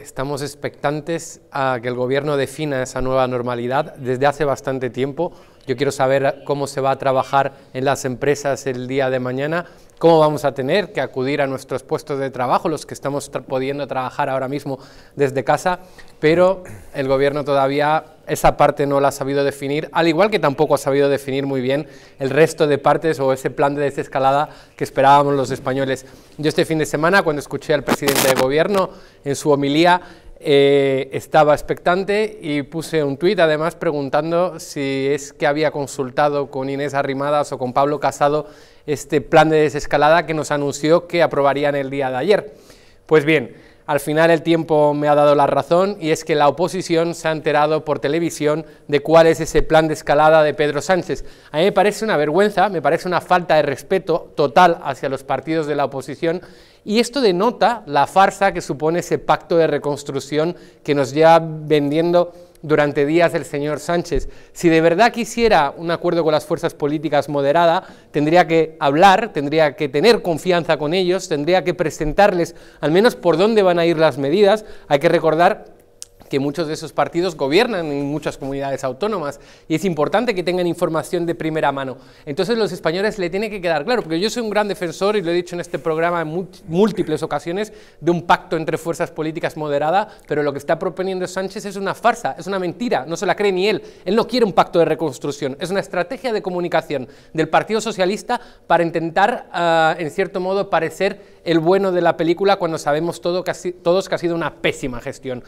Estamos expectantes a que el gobierno defina esa nueva normalidad desde hace bastante tiempo. Yo quiero saber cómo se va a trabajar en las empresas el día de mañana, cómo vamos a tener que acudir a nuestros puestos de trabajo, los que estamos pudiendo trabajar ahora mismo desde casa, pero el gobierno todavía esa parte no la ha sabido definir, al igual que tampoco ha sabido definir muy bien el resto de partes o ese plan de desescalada que esperábamos los españoles. Yo este fin de semana, cuando escuché al presidente de gobierno en su homilía, eh, estaba expectante y puse un tuit además preguntando si es que había consultado con Inés Arrimadas o con Pablo Casado este plan de desescalada que nos anunció que aprobarían el día de ayer. Pues bien, al final el tiempo me ha dado la razón y es que la oposición se ha enterado por televisión de cuál es ese plan de escalada de Pedro Sánchez. A mí me parece una vergüenza, me parece una falta de respeto total hacia los partidos de la oposición y esto denota la farsa que supone ese pacto de reconstrucción que nos lleva vendiendo durante días el señor Sánchez. Si de verdad quisiera un acuerdo con las fuerzas políticas moderada, tendría que hablar, tendría que tener confianza con ellos, tendría que presentarles al menos por dónde van a ir las medidas. Hay que recordar que muchos de esos partidos gobiernan en muchas comunidades autónomas y es importante que tengan información de primera mano. Entonces los españoles le tiene que quedar claro, porque yo soy un gran defensor, y lo he dicho en este programa en múltiples ocasiones, de un pacto entre fuerzas políticas moderada, pero lo que está proponiendo Sánchez es una farsa, es una mentira, no se la cree ni él. Él no quiere un pacto de reconstrucción, es una estrategia de comunicación del Partido Socialista para intentar, ah, en cierto modo, parecer el bueno de la película cuando sabemos todo que todos que ha sido una pésima gestión.